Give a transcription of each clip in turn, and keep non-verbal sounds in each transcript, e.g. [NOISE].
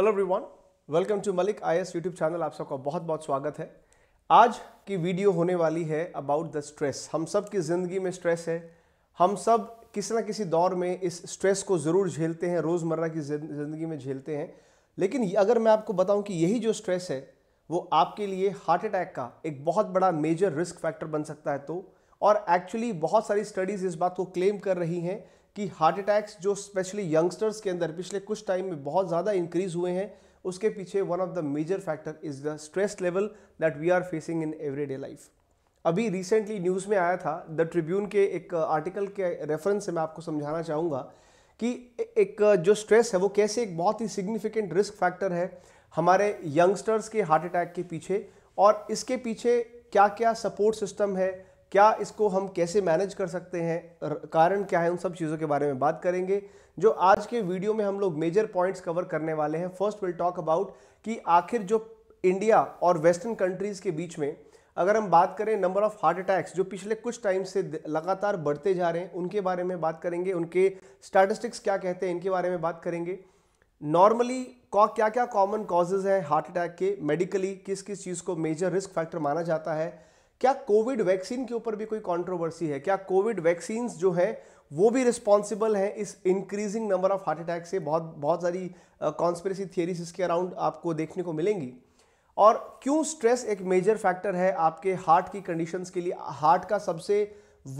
hello everyone welcome to Malik's YouTube channel आप सबका बहुत बहुत स्वागत है आज की वीडियो होने वाली है अबाउट द स्ट्रेस हम सब की ज़िंदगी में स्ट्रेस है हम सब किसी ना किसी दौर में इस स्ट्रेस को ज़रूर झेलते हैं रोज़मर्रा की ज़िंदगी में झेलते हैं लेकिन अगर मैं आपको बताऊं कि यही जो स्ट्रेस है वो आपके लिए हार्ट अटैक का एक बहुत बड़ा मेजर रिस्क फैक्टर बन सकता है तो और एक्चुअली बहुत सारी स्टडीज़ इस बात को क्लेम कर रही हैं कि हार्ट अटैक्स जो स्पेशली यंगस्टर्स के अंदर पिछले कुछ टाइम में बहुत ज़्यादा इंक्रीज हुए हैं उसके पीछे one of the major factor is the stress level that we are facing in everyday life अभी रिसेंटली न्यूज़ में आया था द ट्रिब्यून के एक आर्टिकल के रेफरेंस से मैं आपको समझाना चाहूँगा कि एक जो स्ट्रेस है वो कैसे एक बहुत ही सिग्निफिकेंट रिस्क फैक्टर है हमारे यंगस्टर्स के हार्ट अटैक के पीछे और इसके पीछे क्या क्या सपोर्ट सिस्टम है क्या इसको हम कैसे मैनेज कर सकते हैं कारण क्या है उन सब चीज़ों के बारे में बात करेंगे जो आज के वीडियो में हम लोग मेजर पॉइंट्स कवर करने वाले हैं फर्स्ट विल टॉक अबाउट कि आखिर जो इंडिया और वेस्टर्न कंट्रीज़ के बीच में अगर हम बात करें नंबर ऑफ हार्ट अटैक्स जो पिछले कुछ टाइम से लगातार बढ़ते जा रहे हैं उनके बारे में बात करेंगे उनके स्टैटिस्टिक्स क्या कहते हैं इनके बारे में बात करेंगे नॉर्मली क्या क्या कॉमन कॉजेज हैं हार्ट अटैक के मेडिकली किस किस चीज़ को मेजर रिस्क फैक्टर माना जाता है क्या कोविड वैक्सीन के ऊपर भी कोई कंट्रोवर्सी है क्या कोविड वैक्सीन जो है वो भी रिस्पॉन्सिबल है इस increasing number of heart attack से बहुत बहुत सारी कॉन्स्परेसी थियरीज इसके अराउंड आपको देखने को मिलेंगी और क्यों स्ट्रेस एक मेजर फैक्टर है आपके हार्ट की कंडीशंस के लिए हार्ट का सबसे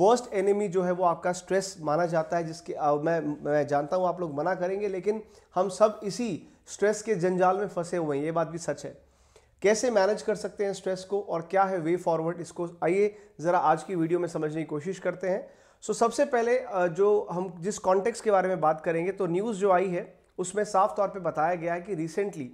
वर्स्ट एनिमी जो है वो आपका स्ट्रेस माना जाता है जिसके आ, मैं मैं जानता हूँ आप लोग मना करेंगे लेकिन हम सब इसी स्ट्रेस के जंजाल में फंसे हुए हैं ये बात भी सच है कैसे मैनेज कर सकते हैं स्ट्रेस को और क्या है वे फॉरवर्ड इसको आइए ज़रा आज की वीडियो में समझने की कोशिश करते हैं सो so, सबसे पहले जो हम जिस कॉन्टेक्स्ट के बारे में बात करेंगे तो न्यूज़ जो आई है उसमें साफ तौर पे बताया गया है कि रिसेंटली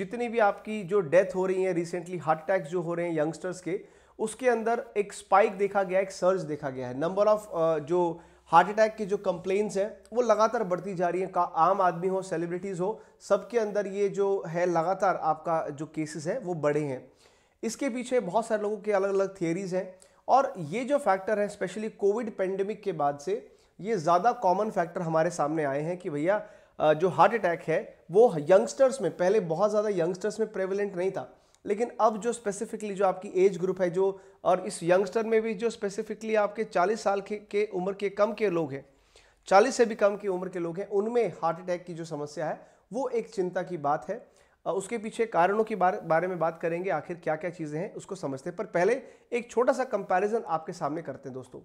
जितनी भी आपकी जो डेथ हो रही है रिसेंटली हार्ट अटैक्स जो हो रहे हैं यंगस्टर्स के उसके अंदर एक स्पाइक देखा गया एक सर्ज देखा गया है नंबर ऑफ जो हार्ट अटैक की जो कंप्लेन्स हैं वो लगातार बढ़ती जा रही हैं का आम आदमी हो सेलिब्रिटीज़ हो सबके अंदर ये जो है लगातार आपका जो केसेस है वो बढ़े हैं इसके पीछे बहुत सारे लोगों के अलग अलग थियरीज़ हैं और ये जो फैक्टर है स्पेशली कोविड पेंडेमिक के बाद से ये ज़्यादा कॉमन फैक्टर हमारे सामने आए हैं कि भैया जो हार्ट अटैक है वो यंगस्टर्स में पहले बहुत ज़्यादा यंगस्टर्स में प्रेवलेंट नहीं था लेकिन अब जो स्पेसिफिकली जो आपकी एज ग्रुप है जो और इस यंगस्टर में भी जो स्पेसिफिकली आपके 40 साल के, के उम्र के कम के लोग हैं 40 से भी कम की उम्र के लोग हैं उनमें हार्ट अटैक की जो समस्या है वो एक चिंता की बात है उसके पीछे कारणों के बारे बारे में बात करेंगे आखिर क्या क्या चीज़ें हैं उसको समझते हैं पर पहले एक छोटा सा कंपैरिजन आपके सामने करते हैं दोस्तों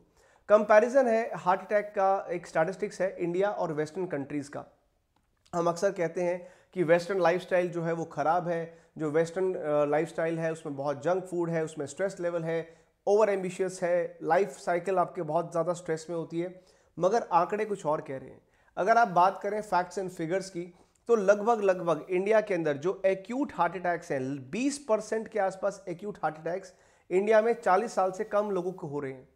कंपैरिजन है हार्ट अटैक का एक स्टैटिस्टिक्स है इंडिया और वेस्टर्न कंट्रीज़ का हम अक्सर कहते हैं कि वेस्टर्न लाइफस्टाइल जो है वो ख़राब है जो वेस्टर्न लाइफस्टाइल है उसमें बहुत जंक फूड है उसमें स्ट्रेस लेवल है ओवर एम्बिशियस है लाइफ साइकिल आपके बहुत ज़्यादा स्ट्रेस में होती है मगर आंकड़े कुछ और कह रहे हैं अगर आप बात करें फैक्ट्स एंड फिगर्स की तो लगभग लगभग इंडिया के अंदर जो एक्यूट हार्ट अटैक्स हैं 20 परसेंट के आसपास एक्यूट हार्ट अटैक्स इंडिया में 40 साल से कम लोगों को हो रहे हैं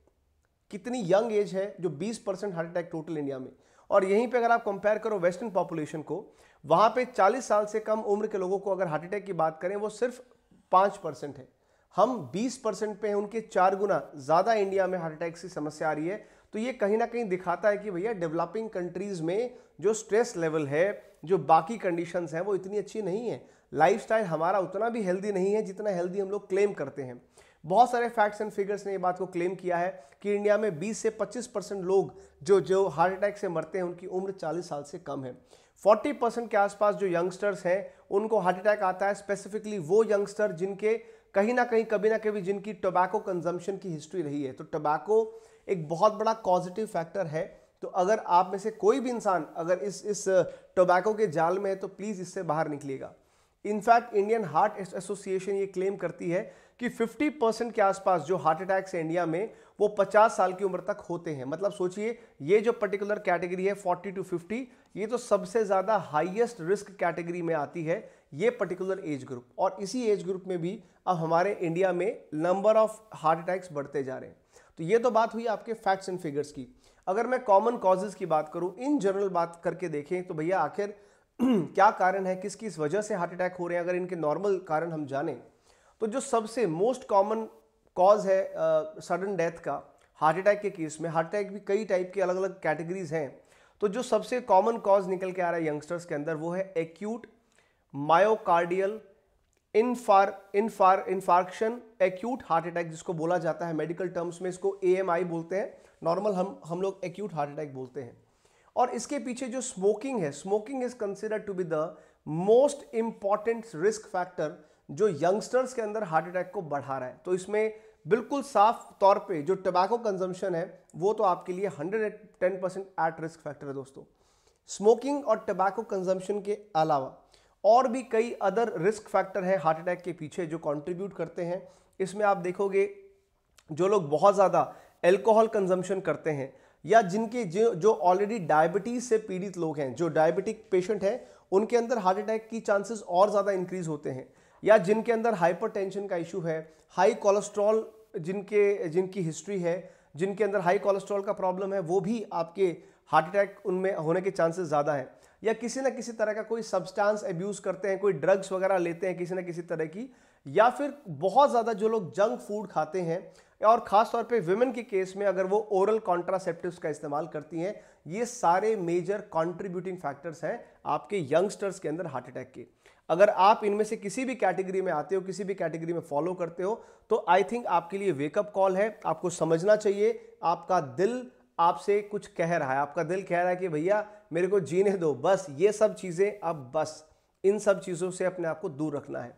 कितनी यंग एज है जो 20 percent heart attack total India में और यहीं पे अगर आप कंपेयर करो वेस्टर्न पॉपुलेशन को वहाँ पे 40 साल से कम उम्र के लोगों को अगर हार्ट अटैक की बात करें वो सिर्फ पांच परसेंट है हम 20 परसेंट पे हैं उनके चार गुना ज़्यादा इंडिया में हार्ट अटैक की समस्या आ रही है तो ये कहीं ना कहीं दिखाता है कि भैया डेवलपिंग कंट्रीज़ में जो स्ट्रेस लेवल है जो बाकी कंडीशंस हैं वो इतनी अच्छी नहीं है लाइफस्टाइल हमारा उतना भी हेल्दी नहीं है जितना हेल्दी हम लोग क्लेम करते हैं बहुत सारे फैक्ट्स एंड फिगर्स ने ये बात को क्लेम किया है कि इंडिया में 20 से 25 परसेंट लोग जो जो हार्ट अटैक से मरते हैं उनकी उम्र 40 साल से कम है 40 परसेंट के आसपास जो यंगस्टर्स हैं उनको हार्ट अटैक आता है स्पेसिफिकली वो यंगस्टर जिनके कहीं ना कहीं कभी ना कभी जिनकी टोबैको कंजम्पशन की हिस्ट्री रही है तो टोबैको एक बहुत बड़ा पॉजिटिव फैक्टर है तो अगर आप में से कोई भी इंसान अगर इस इस टोबैको के जाल में है तो प्लीज़ इससे बाहर निकलिएगा इनफैक्ट इंडियन हार्ट एसोसिएशन ये क्लेम करती है कि 50 परसेंट के आसपास जो हार्ट अटैक्स से इंडिया में वो 50 साल की उम्र तक होते हैं मतलब सोचिए ये जो पर्टिकुलर कैटेगरी है 40 टू 50 ये तो सबसे ज़्यादा हाईएस्ट रिस्क कैटेगरी में आती है ये पर्टिकुलर एज ग्रुप और इसी एज ग्रुप में भी अब हमारे इंडिया में नंबर ऑफ हार्ट अटैक्स बढ़ते जा रहे हैं तो ये तो बात हुई आपके फैक्ट्स एंड फिगर्स की अगर मैं कॉमन कॉजेज़ की बात करूँ इन जनरल बात करके देखें तो भैया आखिर [CLEARS THROAT] क्या कारण है किस किस वजह से हार्ट अटैक हो रहे हैं अगर इनके नॉर्मल कारण हम जानें तो जो सबसे मोस्ट कॉमन कॉज है सडन डेथ का हार्ट अटैक के केस में हार्ट अटैक भी कई टाइप के अलग अलग कैटेगरीज हैं तो जो सबसे कॉमन कॉज निकल के आ रहा है यंगस्टर्स के अंदर वो है acute myocardial infar infar infarction acute heart attack जिसको बोला जाता है मेडिकल टर्म्स में इसको ए बोलते हैं नॉर्मल हम हम लोग एक्यूट हार्ट अटैक बोलते हैं और इसके पीछे जो स्मोकिंग है smoking is consider to be the most important risk factor जो यंगस्टर्स के अंदर हार्ट अटैक को बढ़ा रहा है तो इसमें बिल्कुल साफ तौर पे जो टबैको कंजम्पशन है वो तो आपके लिए 110 परसेंट एट रिस्क फैक्टर है दोस्तों स्मोकिंग और टबैको कंजम्पशन के अलावा और भी कई अदर रिस्क फैक्टर हैं हार्ट अटैक के पीछे जो कंट्रीब्यूट करते हैं इसमें आप देखोगे जो लोग बहुत ज़्यादा एल्कोहल कंजम्पशन करते हैं या जिनके जो जो ऑलरेडी डायबिटीज़ से पीड़ित लोग हैं जो डायबिटिक पेशेंट हैं उनके अंदर हार्ट अटैक की चांसेस और ज़्यादा इंक्रीज होते हैं या जिनके अंदर हाइपरटेंशन का इशू है हाई कोलेस्ट्रॉल जिनके जिनकी हिस्ट्री है जिनके अंदर हाई कोलेस्ट्रॉल का प्रॉब्लम है वो भी आपके हार्ट अटैक उनमें होने के चांसेस ज़्यादा है या किसी न किसी तरह का कोई सब्सटेंस एब्यूज़ करते हैं कोई ड्रग्स वगैरह लेते हैं किसी न किसी तरह की या फिर बहुत ज़्यादा जो लोग जंक फूड खाते हैं और ख़ास तौर पर वुमेन के केस में अगर वो ओरल कॉन्ट्रासेप्टिव का इस्तेमाल करती हैं ये सारे मेजर कॉन्ट्रीब्यूटिंग फैक्टर्स हैं आपके यंगस्टर्स के अंदर हार्ट अटैक के अगर आप इनमें से किसी भी कैटेगरी में आते हो किसी भी कैटेगरी में फॉलो करते हो तो आई थिंक आपके लिए वेकअप कॉल है आपको समझना चाहिए आपका दिल आपसे कुछ कह रहा है आपका दिल कह रहा है कि भैया मेरे को जीने दो बस ये सब चीज़ें अब बस इन सब चीज़ों से अपने आप को दूर रखना है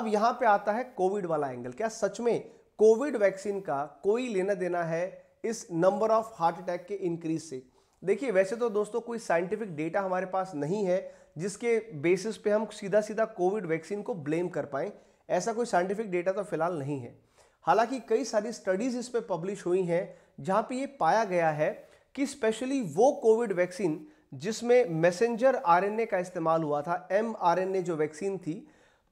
अब यहाँ पे आता है कोविड वाला एंगल क्या सच में कोविड वैक्सीन का कोई लेना देना है इस नंबर ऑफ हार्ट अटैक के इंक्रीज से देखिए वैसे तो दोस्तों कोई साइंटिफिक डेटा हमारे पास नहीं है जिसके बेसिस पे हम सीधा सीधा कोविड वैक्सीन को ब्लेम कर पाएँ ऐसा कोई साइंटिफिक डेटा तो फिलहाल नहीं है हालांकि कई सारी स्टडीज़ इस पर पब्लिश हुई हैं जहाँ पे ये पाया गया है कि स्पेशली वो कोविड वैक्सीन जिसमें मैसेंजर आरएनए का इस्तेमाल हुआ था एम जो वैक्सीन थी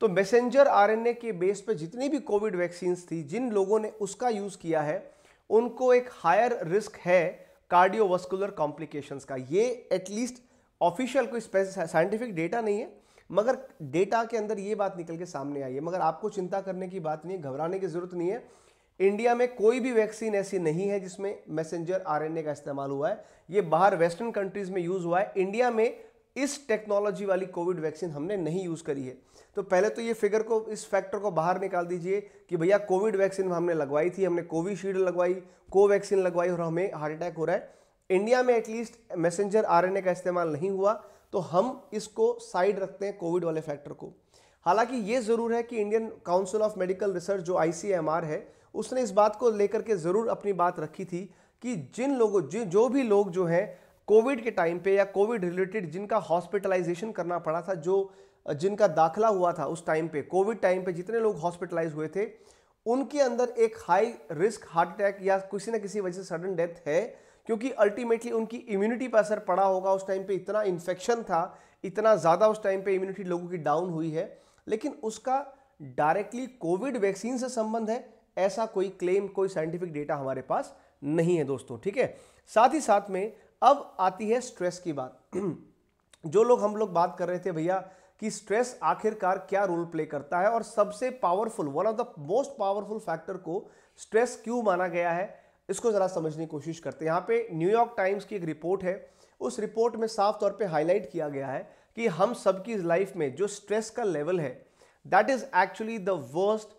तो मैसेंजर आरएनए के बेस पर जितनी भी कोविड वैक्सीन्स थी जिन लोगों ने उसका यूज़ किया है उनको एक हायर रिस्क है कार्डियोवास्कुलर कॉम्प्लिकेशंस का ये एटलीस्ट ऑफिशियल कोई साइंटिफिक डेटा नहीं है मगर डेटा के अंदर ये बात निकल के सामने आई है मगर आपको चिंता करने की बात नहीं है घबराने की ज़रूरत नहीं है इंडिया में कोई भी वैक्सीन ऐसी नहीं है जिसमें मैसेंजर आरएनए का इस्तेमाल हुआ है ये बाहर वेस्टर्न कंट्रीज़ में यूज़ हुआ है इंडिया में इस टेक्नोलॉजी वाली कोविड वैक्सीन हमने नहीं यूज़ करी है तो पहले तो ये फिगर को इस फैक्टर को बाहर निकाल दीजिए कि भैया कोविड वैक्सीन हमने लगवाई थी हमने कोविशील्ड लगवाई कोवैक्सीन लगवाई और हमें हार्ट अटैक हो रहा है इंडिया में एटलीस्ट मैसेंजर आरएनए का इस्तेमाल नहीं हुआ तो हम इसको साइड रखते हैं कोविड वाले फैक्टर को हालांकि ये ज़रूर है कि Indian Council of Medical Research जो आई है उसने इस बात को लेकर के ज़रूर अपनी बात रखी थी कि जिन लोगों जिन जो भी लोग जो हैं कोविड के टाइम पे या कोविड रिलेटेड जिनका हॉस्पिटलाइजेशन करना पड़ा था जो जिनका दाखला हुआ था उस टाइम पे कोविड टाइम पे जितने लोग हॉस्पिटलाइज हुए थे उनके अंदर एक हाई रिस्क हार्ट अटैक या किसी ना किसी वजह से सडन डेथ है क्योंकि अल्टीमेटली उनकी इम्यूनिटी पर असर पड़ा होगा उस टाइम पे इतना इन्फेक्शन था इतना ज़्यादा उस टाइम पे इम्यूनिटी लोगों की डाउन हुई है लेकिन उसका डायरेक्टली कोविड वैक्सीन से संबंध है ऐसा कोई क्लेम कोई साइंटिफिक डेटा हमारे पास नहीं है दोस्तों ठीक है साथ ही साथ में अब आती है स्ट्रेस की बात [CLEARS THROAT] जो लोग हम लोग बात कर रहे थे भैया कि स्ट्रेस आखिरकार क्या रोल प्ले करता है और सबसे powerful one of the most powerful factor को स्ट्रेस क्यों माना गया है इसको ज़रा समझने की कोशिश करते हैं यहाँ पे न्यूयॉर्क टाइम्स की एक रिपोर्ट है उस रिपोर्ट में साफ तौर पे हाईलाइट किया गया है कि हम सबकी लाइफ में जो स्ट्रेस का लेवल है that is actually the worst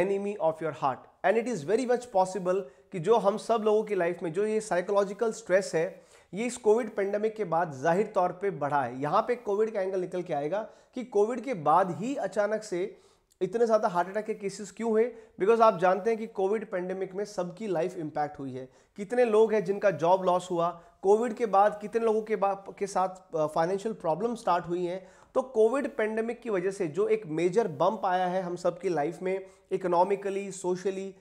enemy of your heart and it is very much possible कि जो हम सब लोगों की लाइफ में जो ये साइकोलॉजिकल स्ट्रेस है ये इस कोविड पेंडेमिक के बाद जाहिर तौर पे बढ़ा है यहाँ पे कोविड का एंगल निकल के आएगा कि कोविड के बाद ही अचानक से इतने ज़्यादा हार्ट अटैक के केसेस क्यों हैं बिकॉज आप जानते हैं कि कोविड पेंडेमिक में सबकी लाइफ इम्पैक्ट हुई है कितने लोग हैं जिनका जॉब लॉस हुआ कोविड के बाद कितने लोगों के बाद के साथ फाइनेंशियल प्रॉब्लम स्टार्ट हुई हैं तो कोविड पेंडेमिक की वजह से जो एक मेजर बम्प आया है हम सब की लाइफ में इकोनॉमिकली सोशली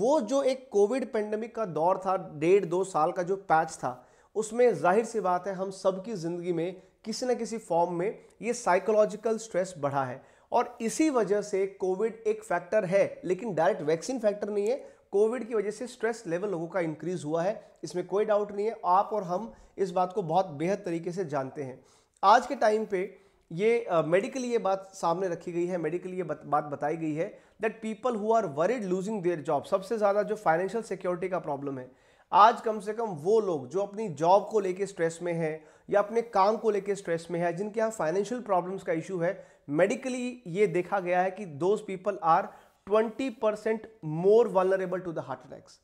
वो जो एक कोविड पेंडेमिक का दौर था डेढ़ दो साल का जो पैच था उसमें जाहिर सी बात है हम सबकी ज़िंदगी में किसी न किसी फॉर्म में ये साइकोलॉजिकल स्ट्रेस बढ़ा है और इसी वजह से कोविड एक फैक्टर है लेकिन डायरेक्ट वैक्सीन फैक्टर नहीं है कोविड की वजह से स्ट्रेस लेवल लोगों का इंक्रीज हुआ है इसमें कोई डाउट नहीं है आप और हम इस बात को बहुत बेहद तरीके से जानते हैं आज के टाइम पे ये मेडिकली uh, ये बात सामने रखी गई है मेडिकली ये बत, बात बताई गई है that people who are worried losing their job सबसे ज़्यादा जो फाइनेंशियल सिक्योरिटी का प्रॉब्लम है आज कम से कम वो लोग जो अपनी जॉब को लेके स्ट्रेस में है या अपने काम को लेके स्ट्रेस में है जिनके यहाँ फाइनेंशियल प्रॉब्लम्स का इशू है मेडिकली ये देखा गया है कि those people are 20 percent more vulnerable to the heart attacks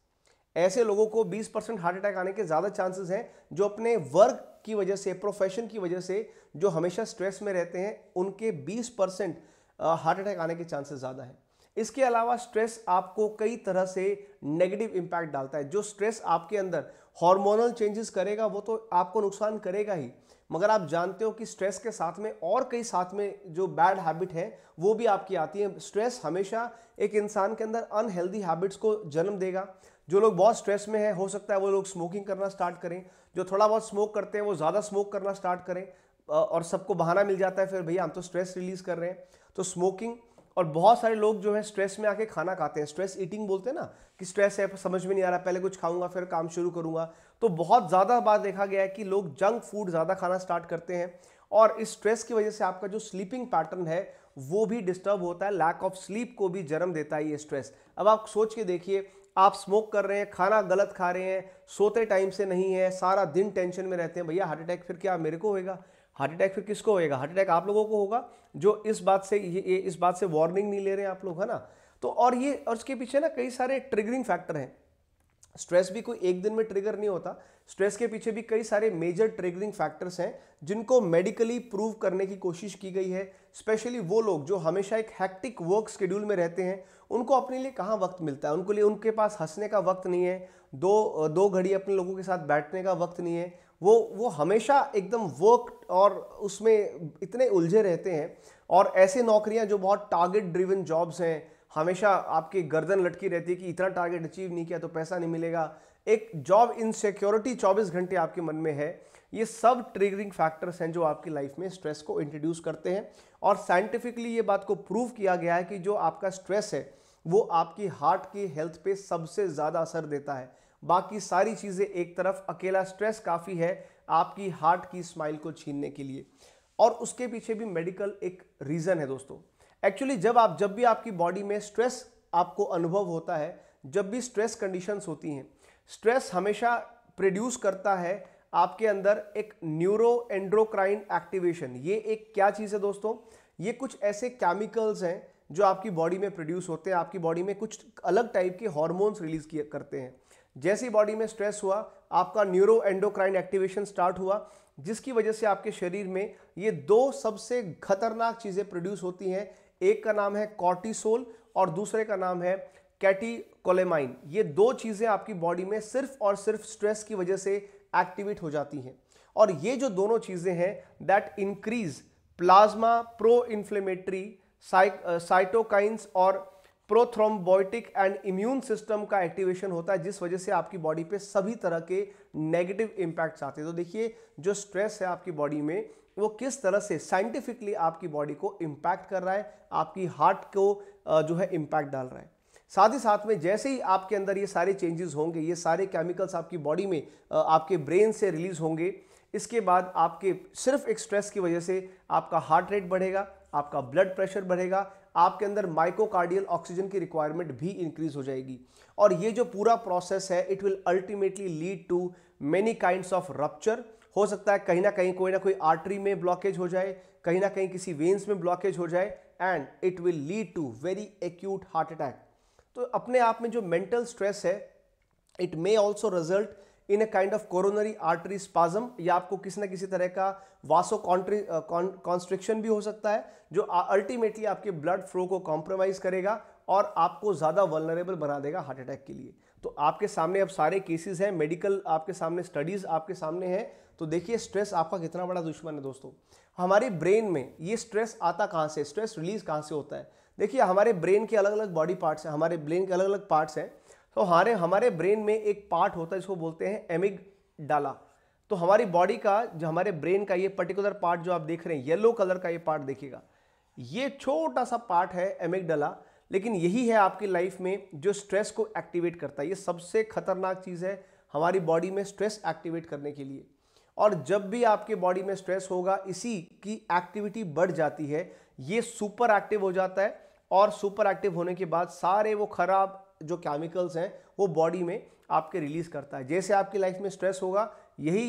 ऐसे लोगों को 20 परसेंट हार्ट अटैक आने के ज़्यादा चांसेस हैं जो अपने वर्क की वजह से प्रोफेशन की वजह से जो हमेशा स्ट्रेस में रहते हैं उनके 20 परसेंट हार्ट अटैक आने के चांसेस ज़्यादा हैं इसके अलावा स्ट्रेस आपको कई तरह से नेगेटिव इम्पैक्ट डालता है जो स्ट्रेस आपके अंदर हॉर्मोनल चेंजेस करेगा वो तो आपको नुकसान करेगा ही मगर आप जानते हो कि स्ट्रेस के साथ में और कई साथ में जो बैड हैबिट है वो भी आपकी आती है स्ट्रेस हमेशा एक इंसान के अंदर अनहेल्दी हैबिट्स को जन्म देगा जो लोग बहुत स्ट्रेस में है हो सकता है वो लोग स्मोकिंग करना स्टार्ट करें जो थोड़ा बहुत स्मोक करते हैं वो ज़्यादा स्मोक करना स्टार्ट करें और सबको बहाना मिल जाता है फिर भैया हम तो स्ट्रेस रिलीज़ कर रहे हैं तो स्मोकिंग और बहुत सारे लोग जो है स्ट्रेस में आके खाना खाते हैं स्ट्रेस ईटिंग बोलते हैं ना कि स्ट्रेस है समझ में नहीं आ रहा पहले कुछ खाऊंगा फिर काम शुरू करूंगा तो बहुत ज़्यादा बार देखा गया है कि लोग जंक फूड ज़्यादा खाना स्टार्ट करते हैं और इस स्ट्रेस की वजह से आपका जो स्लीपिंग पैटर्न है वो भी डिस्टर्ब होता है लैक ऑफ स्लीप को भी जन्म देता है ये स्ट्रेस अब आप सोच के देखिए आप स्मोक कर रहे हैं खाना गलत खा रहे हैं सोते टाइम से नहीं है सारा दिन टेंशन में रहते हैं भैया हार्ट अटैक फिर क्या मेरे को होएगा हार्ट अटैक फिर किसको होएगा हार्ट अटैक आप लोगों को होगा जो इस बात से ये, ये इस बात से वार्निंग नहीं ले रहे हैं आप लोग है ना तो और ये और इसके पीछे ना कई सारे ट्रिगरिंग फैक्टर हैं स्ट्रेस भी कोई एक दिन में ट्रिगर नहीं होता स्ट्रेस के पीछे भी कई सारे मेजर ट्रिगरिंग फैक्टर्स हैं जिनको मेडिकली प्रूव करने की कोशिश की गई है स्पेशली वो लोग जो हमेशा एक हैक्टिक वर्क स्केड्यूल में रहते हैं उनको अपने लिए कहाँ वक्त मिलता है उनके लिए उनके पास हंसने का वक्त नहीं है दो दो घड़ी अपने लोगों के साथ बैठने का वक्त नहीं है वो वो हमेशा एकदम वर्क और उसमें इतने उलझे रहते हैं और ऐसे नौकरियां जो बहुत टारगेट ड्रिवन जॉब्स हैं हमेशा आपकी गर्दन लटकी रहती है कि इतना टारगेट अचीव नहीं किया तो पैसा नहीं मिलेगा एक जॉब इनसेक्योरिटी 24 घंटे आपके मन में है ये सब ट्रिगरिंग फैक्टर्स हैं जो आपकी लाइफ में स्ट्रेस को इंट्रोड्यूस करते हैं और साइंटिफिकली ये बात को प्रूव किया गया है कि जो आपका स्ट्रेस है वो आपकी हार्ट की हेल्थ पे सबसे ज़्यादा असर देता है बाकी सारी चीज़ें एक तरफ अकेला स्ट्रेस काफ़ी है आपकी हार्ट की स्माइल को छीनने के लिए और उसके पीछे भी मेडिकल एक रीज़न है दोस्तों एक्चुअली जब आप जब भी आपकी बॉडी में स्ट्रेस आपको अनुभव होता है जब भी स्ट्रेस कंडीशंस होती हैं स्ट्रेस हमेशा प्रोड्यूस करता है आपके अंदर एक न्यूरो एंड्रोक्राइन एक्टिवेशन ये एक क्या चीज़ है दोस्तों ये कुछ ऐसे केमिकल्स हैं जो आपकी बॉडी में प्रोड्यूस होते हैं आपकी बॉडी में कुछ अलग टाइप के हॉर्मोन्स रिलीज किए करते हैं जैसी बॉडी में स्ट्रेस हुआ आपका न्यूरो एंडोक्राइन एक्टिवेशन स्टार्ट हुआ जिसकी वजह से आपके शरीर में ये दो सबसे खतरनाक चीज़ें प्रोड्यूस होती हैं एक का नाम है कॉर्टिसोल और दूसरे का नाम है कैटीकोलेमाइन ये दो चीज़ें आपकी बॉडी में सिर्फ और सिर्फ स्ट्रेस की वजह से एक्टिवेट हो जाती हैं और ये जो दोनों चीज़ें हैं that increase plasma pro inflammatory cytokines और प्रोथ्रोम्बोटिक एंड इम्यून सिस्टम का एक्टिवेशन होता है जिस वजह से आपकी बॉडी पे सभी तरह के नेगेटिव इम्पैक्ट्स आते हैं तो देखिए जो स्ट्रेस है आपकी बॉडी में वो किस तरह से साइंटिफिकली आपकी बॉडी को इम्पैक्ट कर रहा है आपकी हार्ट को जो है इम्पैक्ट डाल रहा है साथ ही साथ में जैसे ही आपके अंदर ये सारे चेंजेस होंगे ये सारे केमिकल्स आपकी बॉडी में आपके ब्रेन से रिलीज होंगे इसके बाद आपके सिर्फ एक स्ट्रेस की वजह से आपका हार्ट रेट बढ़ेगा आपका ब्लड प्रेशर बढ़ेगा आपके अंदर माइकोकार्डियल ऑक्सीजन की रिक्वायरमेंट भी इंक्रीज हो जाएगी और ये जो पूरा प्रोसेस है it will ultimately lead to many kind of rupture हो सकता है कहीं ना कहीं कोई ना कोई आर्टरी में ब्लॉकेज हो जाए कहीं ना कहीं किसी वेन्स में ब्लॉकेज हो जाए and it will lead to very acute heart attack तो अपने आप में जो मेंटल स्ट्रेस है it may also result in a kind of coronary artery spasm या आपको किसी ना किसी तरह का वासो कॉन्ट्री कॉन्स्ट्रिक्शन भी हो सकता है जो अल्टीमेटली आपके ब्लड फ्लो को कॉम्प्रोमाइज़ करेगा और आपको ज़्यादा वलनरेबल बना देगा हार्ट अटैक के लिए तो आपके सामने अब सारे केसेस हैं मेडिकल आपके सामने स्टडीज़ आपके सामने हैं तो देखिए स्ट्रेस आपका कितना बड़ा दुश्मन है दोस्तों हमारे ब्रेन में ये स्ट्रेस आता कहाँ से स्ट्रेस रिलीज कहाँ से होता है देखिए हमारे ब्रेन के अलग अलग बॉडी पार्ट्स हैं हमारे ब्रेन के अलग अलग पार्ट्स हैं तो हमारे हमारे ब्रेन में एक पार्ट होता है जिसको बोलते हैं एमिग डाला तो हमारी बॉडी का जो हमारे ब्रेन का ये पर्टिकुलर पार्ट जो आप देख रहे हैं येलो कलर का ये पार्ट देखिएगा ये छोटा सा पार्ट है एमिगडला लेकिन यही है आपकी लाइफ में जो स्ट्रेस को एक्टिवेट करता है ये सबसे खतरनाक चीज़ है हमारी बॉडी में स्ट्रेस एक्टिवेट करने के लिए और जब भी आपके बॉडी में स्ट्रेस होगा इसी की एक्टिविटी बढ़ जाती है ये सुपर एक्टिव हो जाता है और सुपर एक्टिव होने के बाद सारे वो खराब जो केमिकल्स हैं वो बॉडी में आपके रिलीज़ करता है जैसे आपकी लाइफ में स्ट्रेस होगा यही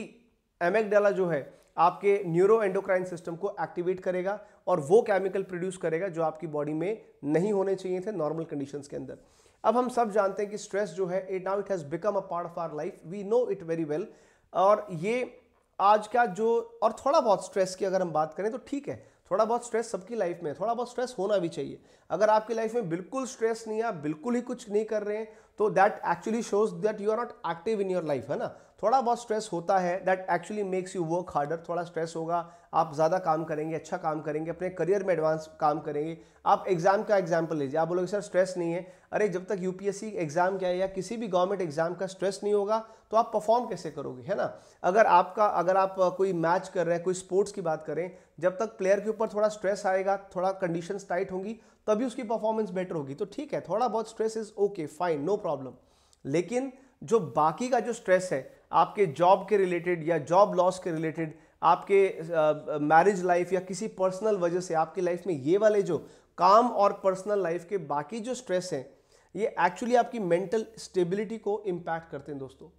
एमेगडाला जो है आपके न्यूरो एंडोक्राइन सिस्टम को एक्टिवेट करेगा और वो केमिकल प्रोड्यूस करेगा जो आपकी बॉडी में नहीं होने चाहिए थे नॉर्मल कंडीशंस के अंदर अब हम सब जानते हैं कि स्ट्रेस जो है it now it has become a part of our life we know it very well और ये आज का जो और थोड़ा बहुत स्ट्रेस की अगर हम बात करें तो ठीक है थोड़ा बहुत स्ट्रेस सबकी लाइफ में थोड़ा बहुत स्ट्रेस होना भी चाहिए अगर आपकी लाइफ में बिल्कुल स्ट्रेस नहीं है बिल्कुल ही कुछ नहीं कर रहे हैं तो that actually shows that you are not active in your life है ना थोड़ा बहुत स्ट्रेस होता है that actually makes you work harder थोड़ा स्ट्रेस होगा आप ज़्यादा काम करेंगे अच्छा काम करेंगे अपने करियर में एडवांस काम करेंगे आप एग्ज़ाम का एग्जाम्पल लीजिए आप बोलोगे सर स्ट्रेस नहीं है अरे जब तक यू एग्ज़ाम क्या है या किसी भी गवर्नमेंट एग्ज़ाम का स्ट्रेस नहीं होगा तो आप परफॉर्म कैसे करोगे है ना अगर आपका अगर आप कोई मैच कर रहे हैं कोई स्पोर्ट्स की बात करें जब तक प्लेयर के ऊपर थोड़ा स्ट्रेस आएगा थोड़ा कंडीशन टाइट होंगी तभी उसकी परफॉर्मेंस बेटर होगी तो ठीक है थोड़ा बहुत stress is okay fine no problem लेकिन जो बाकी का जो स्ट्रेस है आपके जॉब के रिलेटेड या जॉब लॉस के रिलेटेड आपके मैरिज लाइफ या किसी पर्सनल वजह से आपकी लाइफ में ये वाले जो काम और पर्सनल लाइफ के बाकी जो स्ट्रेस हैं ये एक्चुअली आपकी मेंटल स्टेबिलिटी को इम्पैक्ट करते हैं दोस्तों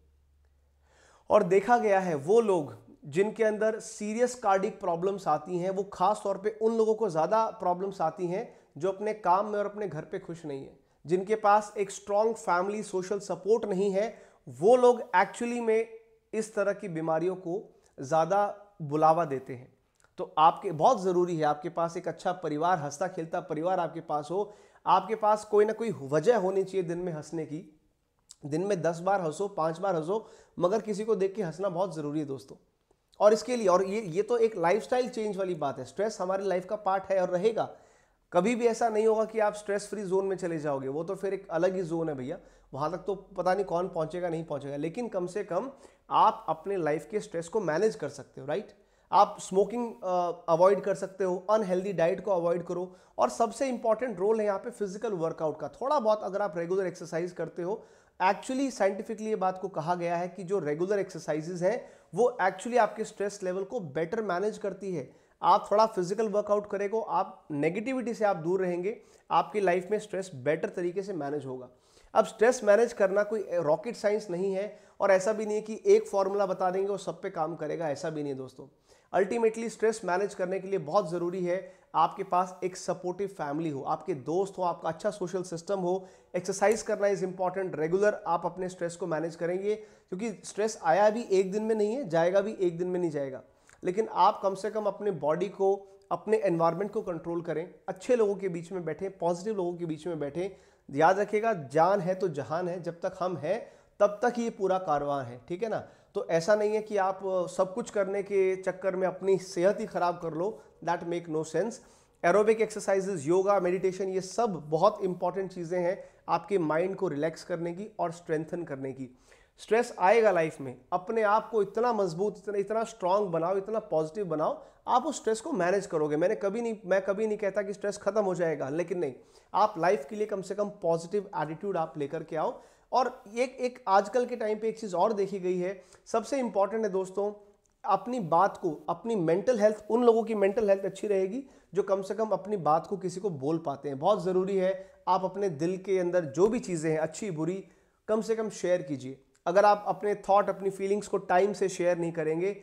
और देखा गया है वो लोग जिनके अंदर सीरियस कार्डिक प्रॉब्लम्स आती हैं वो खास तौर पे उन लोगों को ज़्यादा प्रॉब्लम्स आती हैं जो अपने काम में और अपने घर पे खुश नहीं है जिनके पास एक स्ट्रॉन्ग फैमिली सोशल सपोर्ट नहीं है वो लोग एक्चुअली में इस तरह की बीमारियों को ज़्यादा बुलावा देते हैं तो आपके बहुत ज़रूरी है आपके पास एक अच्छा परिवार हंसता खेलता परिवार आपके पास हो आपके पास कोई ना कोई वजह होनी चाहिए दिन में हंसने की दिन में दस बार हंसो पाँच बार हंसो मगर किसी को देख के हंसना बहुत ज़रूरी है दोस्तों और इसके लिए और ये ये तो एक लाइफस्टाइल चेंज वाली बात है स्ट्रेस हमारी लाइफ का पार्ट है और रहेगा कभी भी ऐसा नहीं होगा कि आप स्ट्रेस फ्री जोन में चले जाओगे वो तो फिर एक अलग ही जोन है भैया वहाँ तक तो पता नहीं कौन पहुँचेगा नहीं पहुँचेगा लेकिन कम से कम आप अपने लाइफ के स्ट्रेस को मैनेज कर सकते हो राइट आप स्मोकिंग अवॉइड कर सकते हो अनहेल्दी डाइट को अवॉइड करो और सबसे इंपॉर्टेंट रोल है यहाँ पे फिजिकल वर्कआउट का थोड़ा बहुत अगर आप रेगुलर एक्सरसाइज करते हो एक्चुअली साइंटिफिकली ये बात को कहा गया है कि जो रेगुलर एक्सरसाइजेज हैं वो एक्चुअली आपके स्ट्रेस लेवल को बेटर मैनेज करती है आप थोड़ा फिजिकल वर्कआउट करेगो आप नेगेटिविटी से आप दूर रहेंगे आपकी लाइफ में स्ट्रेस बेटर तरीके से मैनेज होगा अब स्ट्रेस मैनेज करना कोई रॉकेट साइंस नहीं है और ऐसा भी नहीं है कि एक फॉर्मूला बता देंगे और सब पे काम करेगा ऐसा भी नहीं है दोस्तों अल्टीमेटली स्ट्रेस मैनेज करने के लिए बहुत ज़रूरी है आपके पास एक सपोर्टिव फैमिली हो आपके दोस्त हो आपका अच्छा सोशल सिस्टम हो एक्सरसाइज करना इज़ इंपॉर्टेंट रेगुलर आप अपने स्ट्रेस को मैनेज करेंगे क्योंकि स्ट्रेस आया भी एक दिन में नहीं है जाएगा भी एक दिन में नहीं जाएगा लेकिन आप कम से कम अपने बॉडी को अपने एनवायरनमेंट को कंट्रोल करें अच्छे लोगों के बीच में बैठें पॉजिटिव लोगों के बीच में बैठें याद रखिएगा जान है तो जहान है जब तक हम हैं तब तक ये पूरा कारवां है ठीक है ना तो ऐसा नहीं है कि आप सब कुछ करने के चक्कर में अपनी सेहत ही खराब कर लो that make no sense aerobic exercises yoga meditation ये सब बहुत इंपॉर्टेंट चीज़ें हैं आपके माइंड को रिलैक्स करने की और स्ट्रेंथन करने की स्ट्रेस आएगा लाइफ में अपने आप को इतना मजबूत इतना इतना स्ट्रांग बनाओ इतना पॉजिटिव बनाओ आप उस स्ट्रेस को मैनेज करोगे मैंने कभी नहीं मैं कभी नहीं कहता कि स्ट्रेस खत्म हो जाएगा लेकिन नहीं आप लाइफ के लिए कम से कम पॉजिटिव एटीट्यूड आप लेकर के आओ और एक एक आजकल के टाइम पे एक चीज़ और देखी गई है सबसे इंपॉर्टेंट है दोस्तों अपनी बात को अपनी मेंटल हेल्थ उन लोगों की मेंटल हेल्थ अच्छी रहेगी जो कम से कम अपनी बात को किसी को बोल पाते हैं बहुत ज़रूरी है आप अपने दिल के अंदर जो भी चीज़ें हैं अच्छी बुरी कम से कम शेयर कीजिए अगर आप अपने थॉट अपनी फीलिंग्स को टाइम से शेयर नहीं करेंगे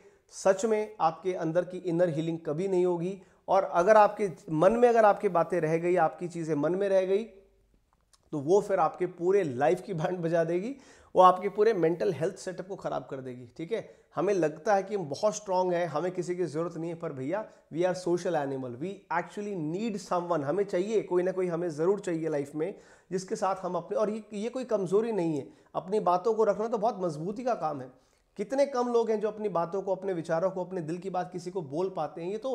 सच में आपके अंदर की इनर हीलिंग कभी नहीं होगी और अगर आपके मन में अगर आपकी बातें रह गई आपकी चीज़ें मन में रह गई तो वो फिर आपके पूरे लाइफ की बैंड बजा देगी वो आपके पूरे मेंटल हेल्थ सेटअप को ख़राब कर देगी ठीक है हमें लगता है कि हम बहुत स्ट्रांग हैं हमें किसी की ज़रूरत नहीं है पर भैया we are social animal we actually need someone हमें चाहिए कोई ना कोई हमें ज़रूर चाहिए लाइफ में जिसके साथ हम अपने और ये ये कोई कमज़ोरी नहीं है अपनी बातों को रखना तो बहुत मजबूती का काम है कितने कम लोग हैं जो अपनी बातों को अपने विचारों को अपने दिल की बात किसी को बोल पाते हैं ये तो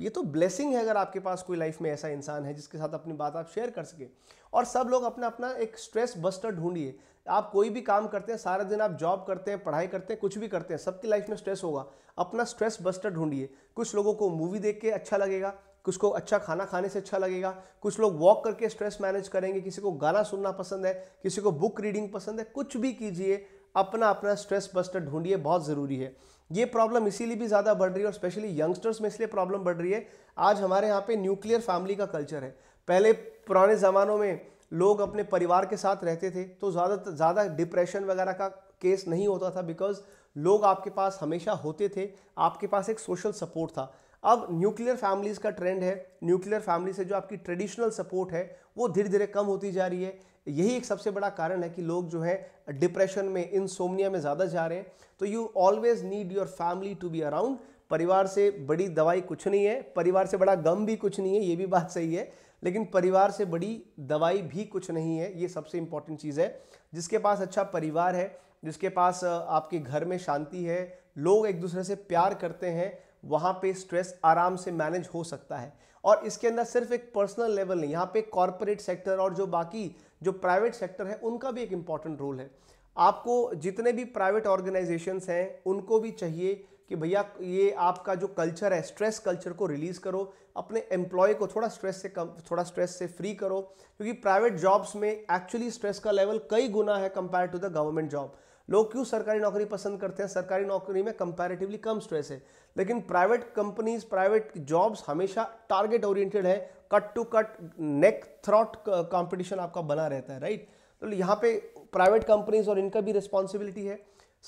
ये तो ब्लेसिंग है अगर आपके पास कोई लाइफ में ऐसा इंसान है जिसके साथ अपनी बात आप शेयर कर सके और सब लोग अपना अपना एक स्ट्रेस बस्टर ढूंढिए आप कोई भी काम करते हैं सारा दिन आप जॉब करते हैं पढ़ाई करते हैं कुछ भी करते हैं सबकी लाइफ में स्ट्रेस होगा अपना स्ट्रेस बस्टर ढूंढिए कुछ लोगों को मूवी देख के अच्छा लगेगा कुछ को अच्छा खाना खाने से अच्छा लगेगा कुछ लोग वॉक करके स्ट्रेस मैनेज करेंगे किसी को गाना सुनना पसंद है किसी को बुक रीडिंग पसंद है कुछ भी कीजिए अपना अपना स्ट्रेस बस्टर ढूंढिए बहुत ज़रूरी है ये प्रॉब्लम इसीलिए भी ज़्यादा बढ़ रही है और स्पेशली यंगस्टर्स में इसलिए प्रॉब्लम बढ़ रही है आज हमारे यहाँ पे न्यूक्लियर फैमिली का कल्चर है पहले पुराने ज़मानों में लोग अपने परिवार के साथ रहते थे तो ज़्यादा ज़्यादा डिप्रेशन वगैरह का केस नहीं होता था बिकॉज लोग आपके पास हमेशा होते थे आपके पास एक सोशल सपोर्ट था अब न्यूक्लियर फैमिलीज़ का ट्रेंड है न्यूक्लियर फैमिली से जो आपकी ट्रेडिशनल सपोर्ट है वो धीरे धीरे कम होती जा रही है यही एक सबसे बड़ा कारण है कि लोग जो है डिप्रेशन में इन सोमनिया में ज़्यादा जा रहे हैं तो you always need your family to be around परिवार से बड़ी दवाई कुछ नहीं है परिवार से बड़ा गम भी कुछ नहीं है ये भी बात सही है लेकिन परिवार से बड़ी दवाई भी कुछ नहीं है ये सबसे इम्पॉर्टेंट चीज़ है जिसके पास अच्छा परिवार है जिसके पास आपके घर में शांति है लोग एक दूसरे से प्यार करते हैं वहाँ पे स्ट्रेस आराम से मैनेज हो सकता है और इसके अंदर सिर्फ एक पर्सनल लेवल नहीं यहाँ पे कॉरपोरेट सेक्टर और जो बाकी जो प्राइवेट सेक्टर है उनका भी एक इम्पॉर्टेंट रोल है आपको जितने भी प्राइवेट ऑर्गेनाइजेशंस हैं उनको भी चाहिए कि भैया ये आपका जो कल्चर है स्ट्रेस कल्चर को रिलीज़ करो अपने एम्प्लॉय को थोड़ा स्ट्रेस से कम थोड़ा स्ट्रेस से फ्री करो क्योंकि प्राइवेट जॉब्स में एक्चुअली स्ट्रेस का लेवल कई गुना है compare to the government job लोग क्यों सरकारी नौकरी पसंद करते हैं सरकारी नौकरी में कंपैरेटिवली कम स्ट्रेस है लेकिन प्राइवेट कंपनीज प्राइवेट जॉब्स हमेशा टारगेट ओरिएंटेड है cut to cut neck throat competition आपका बना रहता है राइट तो यहाँ पे प्राइवेट कंपनीज और इनका भी रिस्पॉन्सिबिलिटी है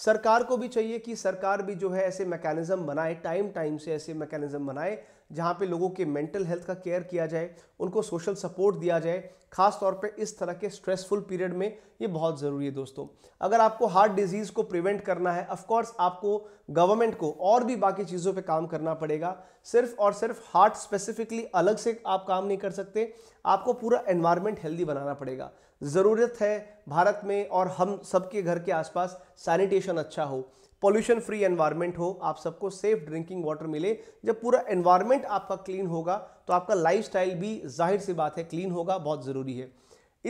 सरकार को भी चाहिए कि सरकार भी जो है ऐसे मैकेनिज्म बनाए टाइम टाइम से ऐसे मैकेनिज्म बनाए जहाँ पे लोगों के मेंटल हेल्थ का केयर किया जाए उनको सोशल सपोर्ट दिया जाए खास तौर पे इस तरह के स्ट्रेसफुल पीरियड में ये बहुत ज़रूरी है दोस्तों अगर आपको हार्ट डिजीज़ को प्रिवेंट करना है ऑफकोर्स आपको गवर्नमेंट को और भी बाकी चीज़ों पे काम करना पड़ेगा सिर्फ और सिर्फ हार्ट स्पेसिफिकली अलग से आप काम नहीं कर सकते आपको पूरा एनवायरनमेंट हेल्दी बनाना पड़ेगा ज़रूरत है भारत में और हम सबके घर के आसपास सैनिटेशन अच्छा हो पॉल्यूशन फ्री एनवायरनमेंट हो आप सबको सेफ ड्रिंकिंग वाटर मिले जब पूरा एनवायरनमेंट आपका क्लीन होगा तो आपका लाइफ भी जाहिर सी बात है क्लीन होगा बहुत ज़रूरी है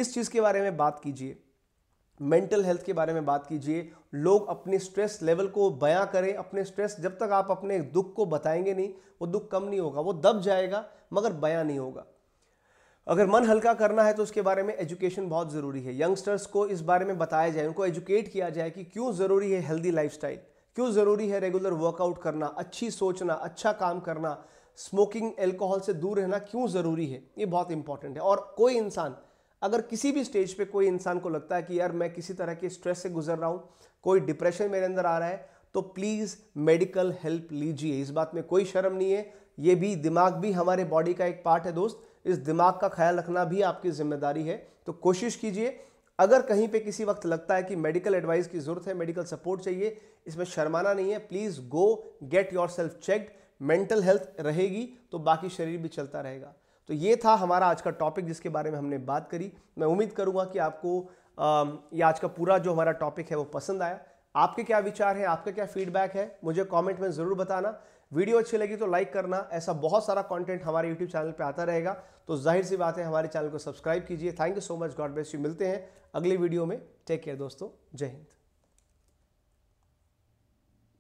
इस चीज़ के बारे में बात कीजिए मेंटल हेल्थ के बारे में बात कीजिए लोग अपने स्ट्रेस लेवल को बयां करें अपने स्ट्रेस जब तक आप अपने दुख को बताएंगे नहीं वो दुख कम नहीं होगा वो दब जाएगा मगर बयां नहीं होगा अगर मन हल्का करना है तो उसके बारे में एजुकेशन बहुत ज़रूरी है यंगस्टर्स को इस बारे में बताया जाए उनको एजुकेट किया जाए कि क्यों ज़रूरी है हेल्दी लाइफ क्यों ज़रूरी है रेगुलर वर्कआउट करना अच्छी सोचना अच्छा काम करना स्मोकिंग एल्कोहल से दूर रहना क्यों ज़रूरी है ये बहुत इंपॉर्टेंट है और कोई इंसान अगर किसी भी स्टेज पे कोई इंसान को लगता है कि यार मैं किसी तरह के स्ट्रेस से गुजर रहा हूँ कोई डिप्रेशन मेरे अंदर आ रहा है तो प्लीज़ मेडिकल हेल्प लीजिए इस बात में कोई शर्म नहीं है ये भी दिमाग भी हमारे बॉडी का एक पार्ट है दोस्त इस दिमाग का ख्याल रखना भी आपकी जिम्मेदारी है तो कोशिश कीजिए अगर कहीं पे किसी वक्त लगता है कि मेडिकल एडवाइस की ज़रूरत है मेडिकल सपोर्ट चाहिए इसमें शर्माना नहीं है please go get yourself checked mental health रहेगी तो बाकी शरीर भी चलता रहेगा तो ये था हमारा आज का टॉपिक जिसके बारे में हमने बात करी मैं उम्मीद करूँगा कि आपको ये आज का पूरा जो हमारा टॉपिक है वो पसंद आया आपके क्या विचार हैं आपका क्या फीडबैक है मुझे कॉमेंट में ज़रूर बताना वीडियो अच्छी लगी तो लाइक करना ऐसा बहुत सारा कंटेंट हमारे यूट्यूब चैनल पे आता रहेगा तो जाहिर सी बात है हमारे चैनल को सब्सक्राइब कीजिए thank you so much God bless you मिलते हैं अगली वीडियो में टेक केयर दोस्तों जय हिंद